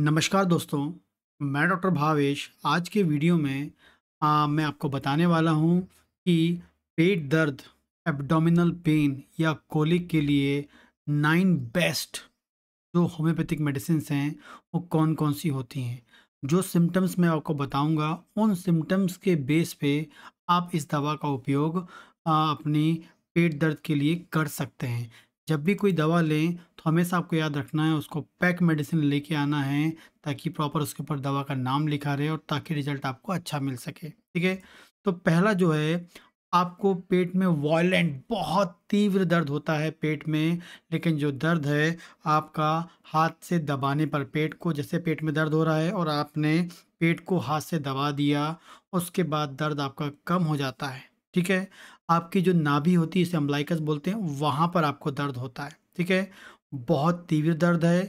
नमस्कार दोस्तों मैं डॉक्टर भावेश आज के वीडियो में आ, मैं आपको बताने वाला हूं कि पेट दर्द एब्डोमिनल पेन या कोलिक के लिए नाइन बेस्ट जो होम्योपैथिक मेडिसिन हैं वो कौन कौन सी होती हैं जो सिम्टम्स मैं आपको बताऊंगा उन सिम्टम्स के बेस पे आप इस दवा का उपयोग अपनी पेट दर्द के लिए कर सकते हैं जब भी कोई दवा लें तो हमेशा आपको याद रखना है उसको पैक मेडिसिन लेके आना है ताकि प्रॉपर उसके ऊपर दवा का नाम लिखा रहे और ताकि रिजल्ट आपको अच्छा मिल सके ठीक है तो पहला जो है आपको पेट में वॉयलेंट बहुत तीव्र दर्द होता है पेट में लेकिन जो दर्द है आपका हाथ से दबाने पर पेट को जैसे पेट में दर्द हो रहा है और आपने पेट को हाथ से दबा दिया उसके बाद दर्द आपका कम हो जाता है ठीक है आपकी जो नाभि होती है इसे अम्बलाइकस बोलते हैं वहाँ पर आपको दर्द होता है ठीक है बहुत तीव्र दर्द है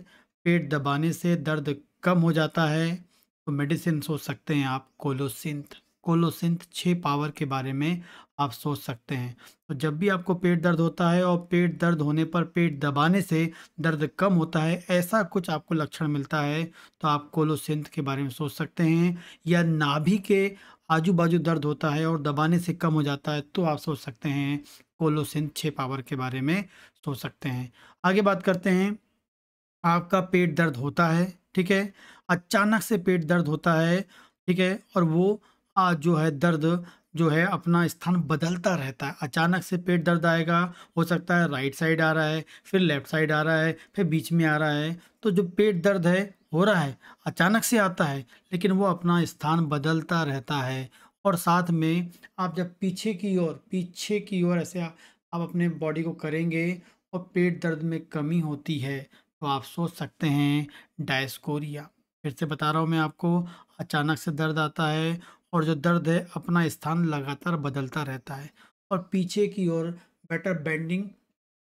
पेट दबाने से दर्द कम हो जाता है तो मेडिसिन सोच सकते हैं आप कोलोसिंथ कोलोसिंथ छः पावर के बारे में आप सोच सकते हैं तो जब भी आपको पेट दर्द होता है और पेट दर्द होने पर पेट दबाने से दर्द कम होता है ऐसा कुछ आपको लक्षण मिलता है तो आप कोलोसिंथ के बारे में सोच सकते हैं या नाभि के आजू बाजू दर्द होता है और दबाने से कम हो जाता है तो आप सोच सकते हैं कोलोसिन छः पावर के बारे में सोच सकते हैं आगे बात करते हैं आपका पेट दर्द होता है ठीक है अचानक से पेट दर्द होता है ठीक है और वो आज जो है दर्द जो है अपना स्थान बदलता रहता है अचानक से पेट दर्द आएगा हो सकता है राइट साइड आ रहा है फिर लेफ्ट साइड आ रहा है फिर बीच में आ रहा है तो जो पेट दर्द है हो रहा है अचानक से आता है लेकिन वो अपना स्थान बदलता रहता है और साथ में आप जब पीछे की ओर पीछे की ओर ऐसे आप, अपने बॉडी को करेंगे और पेट दर्द में कमी होती है तो आप सोच सकते हैं डायस्कोरिया फिर से बता रहा हूँ मैं आपको अचानक से दर्द आता है और जो दर्द है अपना स्थान लगातार बदलता रहता है और पीछे की ओर बेटर बेंडिंग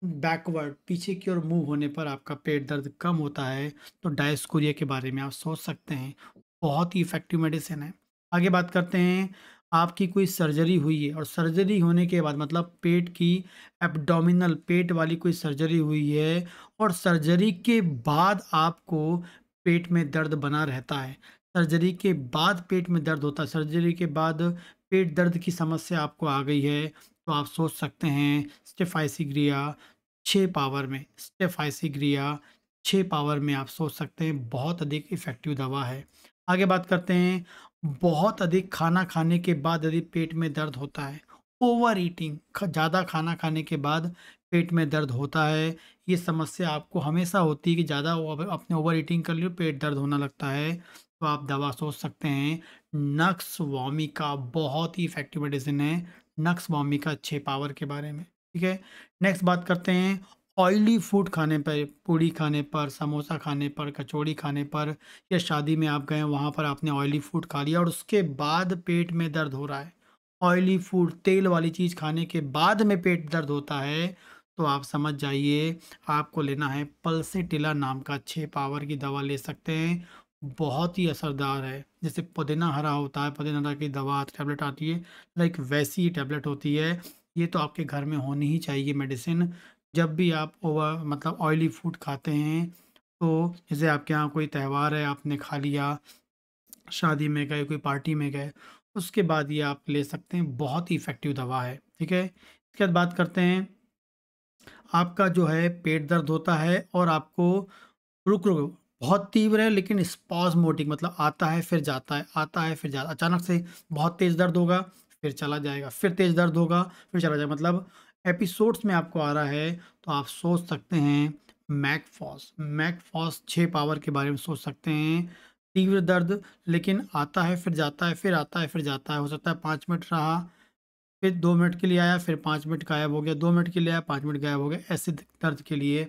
बैकवर्ड पीछे की ओर मूव होने पर आपका पेट दर्द कम होता है तो डायस्कोरिया के बारे में आप सोच सकते हैं बहुत ही इफ़ेक्टिव मेडिसिन है आगे बात करते हैं आपकी कोई सर्जरी हुई है और सर्जरी होने के बाद मतलब पेट की एब्डोमिनल पेट वाली कोई सर्जरी हुई है और सर्जरी के बाद आपको पेट में दर्द बना रहता है सर्जरी के बाद पेट में दर्द होता है सर्जरी के बाद पेट दर्द की समस्या आपको आ गई है तो आप सोच सकते हैं स्टेफाइसिग्रिया छः पावर में स्टेफाइसिग्रिया छः पावर में आप सोच सकते हैं बहुत अधिक इफ़ेक्टिव दवा है आगे बात करते हैं बहुत अधिक खाना खाने के बाद यदि पेट में दर्द होता है ओवर ईटिंग ज़्यादा खाना खाने के बाद पेट में दर्द होता है ये समस्या आपको हमेशा होती है कि ज़्यादा अपने ओवर ईटिंग कर लियो पेट दर्द होना लगता है तो आप दवा सोच सकते हैं नक्स वॉमिका बहुत ही इफेक्टिव मेडिसिन है नक्स वॉमिका छः पावर के बारे में ठीक है नेक्स्ट बात करते हैं ऑयली फूड खाने पर पूड़ी खाने पर समोसा खाने पर कचौड़ी खाने पर या शादी में आप गए वहाँ पर आपने ऑयली फूड खा लिया और उसके बाद पेट में दर्द हो रहा है ऑयली फूड तेल वाली चीज़ खाने के बाद में पेट दर्द होता है तो आप समझ जाइए आपको लेना है पल्सेटिला नाम का छः पावर की दवा ले सकते हैं बहुत ही असरदार है जैसे पुदीना हरा होता है पुदीना हरा की दवा टैबलेट आती है लाइक वैसी ही टैबलेट होती है ये तो आपके घर में होनी ही चाहिए मेडिसिन जब भी आप ओवर मतलब ऑयली फूड खाते हैं तो जैसे आपके यहाँ कोई त्यौहार है आपने खा लिया शादी में गए कोई पार्टी में गए उसके बाद ये आप ले सकते हैं बहुत ही इफ़ेक्टिव दवा है ठीक है इसके बाद बात करते हैं आपका जो है पेट दर्द होता है और आपको रुक रुक बहुत तीव्र है लेकिन स्पॉजमोटिक मतलब आता है फिर जाता है आता है फिर जाता अचानक से बहुत तेज़ दर्द होगा फिर चला जाएगा फिर तेज़ दर्द होगा फिर चला जाएगा मतलब एपिसोड्स में आपको आ रहा है तो आप सोच सकते हैं मैकफॉस मैकफॉस छः पावर के बारे में सोच सकते हैं तीव्र दर्द लेकिन आता है फिर जाता है फिर आता है फिर जाता है हो सकता है पाँच मिनट रहा फिर दो मिनट के लिए आया फिर पाँच मिनट गायब हो गया दो मिनट के लिए आया पाँच मिनट गायब हो गया ऐसे दर्द के लिए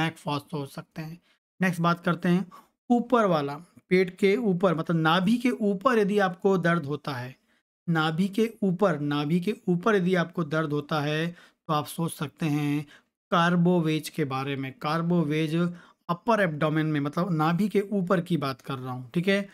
मैकफॉस तो हो सकते हैं नेक्स्ट बात करते हैं ऊपर वाला पेट के ऊपर मतलब नाभि के ऊपर यदि आपको दर्द होता है नाभि के ऊपर नाभि के ऊपर यदि आपको दर्द होता है तो आप सोच सकते हैं कार्बोवेज के बारे में कार्बोवेज अपर एब्डोमेन में मतलब नाभि के ऊपर की बात कर रहा हूँ ठीक है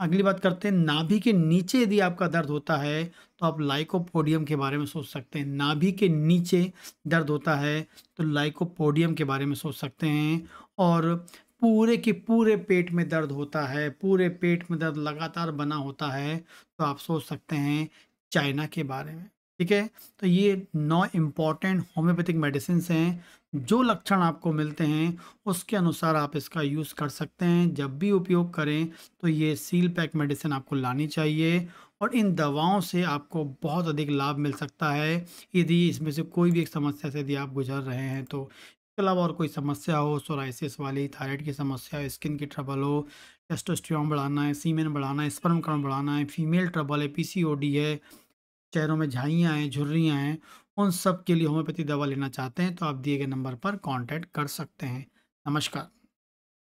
अगली बात करते हैं नाभि के नीचे यदि आपका दर्द होता है तो आप लाइकोपोडियम के बारे में सोच सकते हैं नाभि के नीचे दर्द होता है तो लाइकोपोडियम के बारे में सोच सकते हैं और पूरे के पूरे पेट में दर्द होता है पूरे पेट में दर्द लगातार बना होता है तो आप सोच सकते हैं चाइना के बारे में ठीक है तो ये नौ इम्पॉर्टेंट होम्योपैथिक मेडिसिन हैं जो लक्षण आपको मिलते हैं उसके अनुसार आप इसका यूज़ कर सकते हैं जब भी उपयोग करें तो ये सील पैक मेडिसिन आपको लानी चाहिए और इन दवाओं से आपको बहुत अधिक लाभ मिल सकता है यदि इसमें से कोई भी एक समस्या से यदि आप गुजर रहे हैं तो इसके अलावा और कोई समस्या हो सोराइसिस वाली थायराइड की समस्या हो स्किन की ट्रबल हो टेस्टोस्टेरोन बढ़ाना है सीमेन बढ़ाना है स्पर्म कण बढ़ाना है फीमेल ट्रबल है पीसीओडी है चेहरों में झाइयाँ हैं झुर्रियाँ हैं उन सब के लिए होम्योपैथी दवा लेना चाहते हैं तो आप दिए गए नंबर पर कॉन्टैक्ट कर सकते हैं नमस्कार